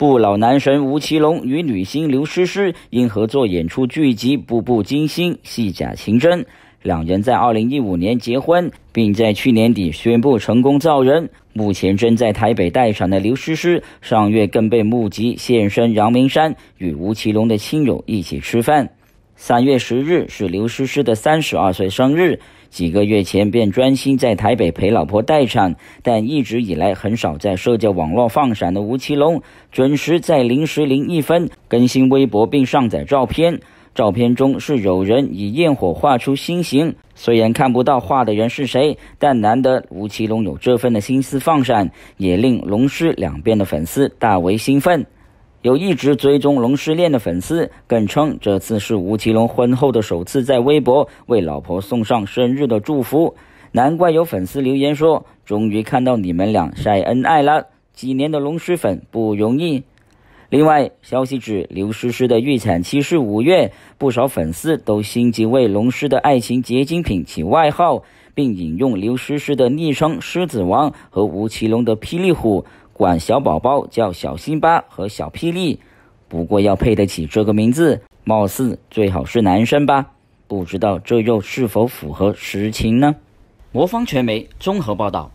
不老男神吴奇隆与女星刘诗诗因合作演出剧集《步步惊心》，戏假情真，两人在2015年结婚，并在去年底宣布成功造人。目前正在台北待产的刘诗诗，上月更被目击现身阳明山，与吴奇隆的亲友一起吃饭。3月10日是刘诗诗的32岁生日。几个月前便专心在台北陪老婆待产，但一直以来很少在社交网络放闪的吴奇隆，准时在零时零一分更新微博并上载照片。照片中是有人以焰火画出心形，虽然看不到画的人是谁，但难得吴奇隆有这份的心思放闪，也令龙狮两边的粉丝大为兴奋。有一直追踪龙狮恋的粉丝更称，这次是吴奇隆婚后的首次在微博为老婆送上生日的祝福。难怪有粉丝留言说：“终于看到你们俩晒恩爱了，几年的龙狮粉不容易。”另外，消息指刘诗诗的预产期是五月，不少粉丝都心急为龙狮的爱情结晶品起外号，并引用刘诗诗的昵称“狮子王”和吴奇隆的“霹雳虎”。管小宝宝叫小辛巴和小霹雳，不过要配得起这个名字，貌似最好是男生吧？不知道这又是否符合实情呢？魔方传媒综合报道。